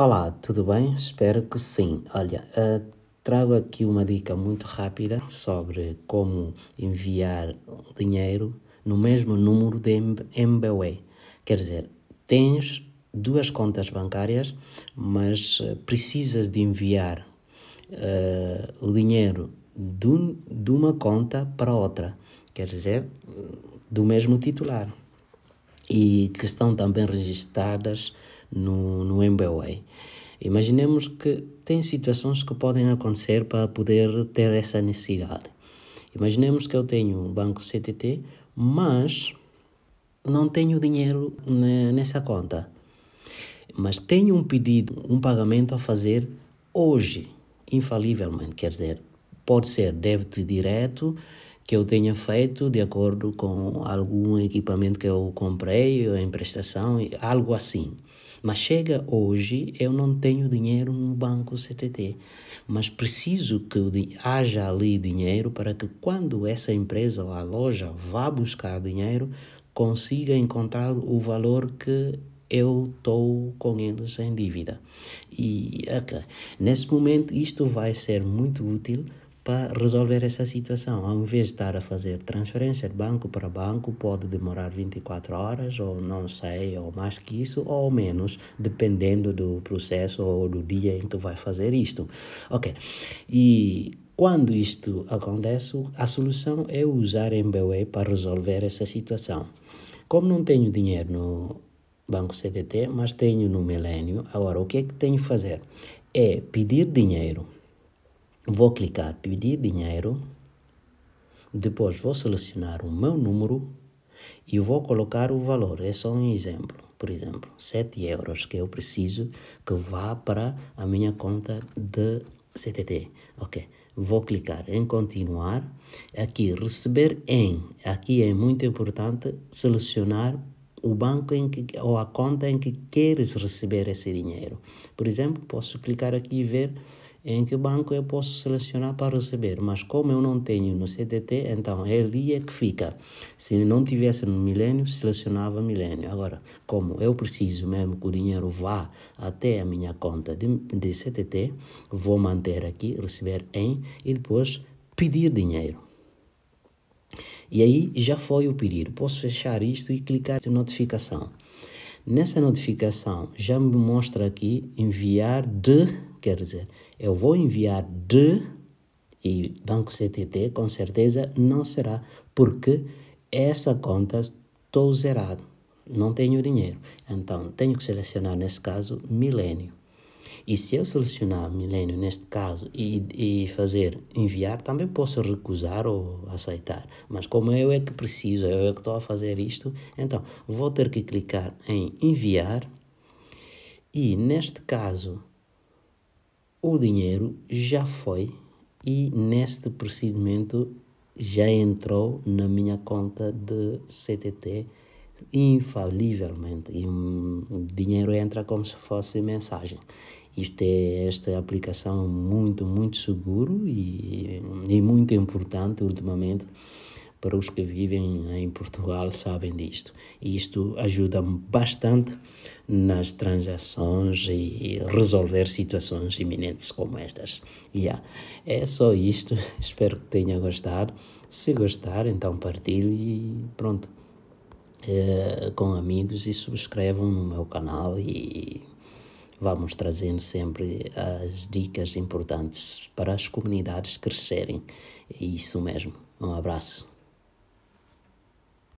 Olá, tudo bem? Espero que sim. Olha, uh, trago aqui uma dica muito rápida sobre como enviar dinheiro no mesmo número de MBWay. Quer dizer, tens duas contas bancárias, mas eh, precisas de enviar uh, o dinheiro de, de uma conta para outra. Quer dizer, do mesmo titular. E que estão também registadas no, no MBWay. Imaginemos que tem situações que podem acontecer para poder ter essa necessidade. Imaginemos que eu tenho um banco CTT, mas não tenho dinheiro nessa conta. Mas tenho um pedido, um pagamento a fazer hoje, infalivelmente, quer dizer, pode ser débito direto que eu tenha feito de acordo com algum equipamento que eu comprei, ou em prestação, algo assim. Mas chega hoje, eu não tenho dinheiro no banco CTT, mas preciso que haja ali dinheiro para que quando essa empresa ou a loja vá buscar dinheiro, consiga encontrar o valor que eu estou com eles em dívida. E okay, nesse momento isto vai ser muito útil para resolver essa situação. Ao invés de estar a fazer transferência de banco para banco, pode demorar 24 horas, ou não sei, ou mais que isso, ou menos, dependendo do processo ou do dia em que vai fazer isto. Ok. E quando isto acontece, a solução é usar MBWay para resolver essa situação. Como não tenho dinheiro no Banco CTT, mas tenho no Milênio, agora o que é que tenho que fazer? É pedir dinheiro Vou clicar pedir dinheiro. Depois vou selecionar o meu número e vou colocar o valor. É só um exemplo. Por exemplo, 7 euros que eu preciso que vá para a minha conta de CTT. Ok, vou clicar em continuar. Aqui, receber em. Aqui é muito importante selecionar o banco em que, ou a conta em que queres receber esse dinheiro. Por exemplo, posso clicar aqui e ver em que banco eu posso selecionar para receber, mas como eu não tenho no CTT, então é ali é que fica. Se não tivesse no Milênio, selecionava Milênio. Agora, como eu preciso mesmo que o dinheiro vá até a minha conta de, de CTT, vou manter aqui, receber em e depois pedir dinheiro. E aí já foi o pedido. Posso fechar isto e clicar em notificação. Nessa notificação já me mostra aqui enviar de quer dizer, eu vou enviar de e Banco CTT com certeza não será, porque essa conta estou zerado, não tenho dinheiro. Então tenho que selecionar, nesse caso, milênio. E se eu selecionar milênio neste caso e, e fazer enviar, também posso recusar ou aceitar. Mas como eu é que preciso, eu é que estou a fazer isto, então vou ter que clicar em enviar. E neste caso, o dinheiro já foi e neste procedimento já entrou na minha conta de CTT infalivelmente e o dinheiro entra como se fosse mensagem. Isto é esta aplicação muito, muito seguro e, e muito importante ultimamente para os que vivem em Portugal sabem disto. E isto ajuda bastante nas transações e resolver situações iminentes como estas. Yeah. É só isto. Espero que tenha gostado. Se gostar, então partilhe e pronto. É, com amigos e subscrevam no meu canal e vamos trazendo sempre as dicas importantes para as comunidades crescerem. É isso mesmo. Um abraço.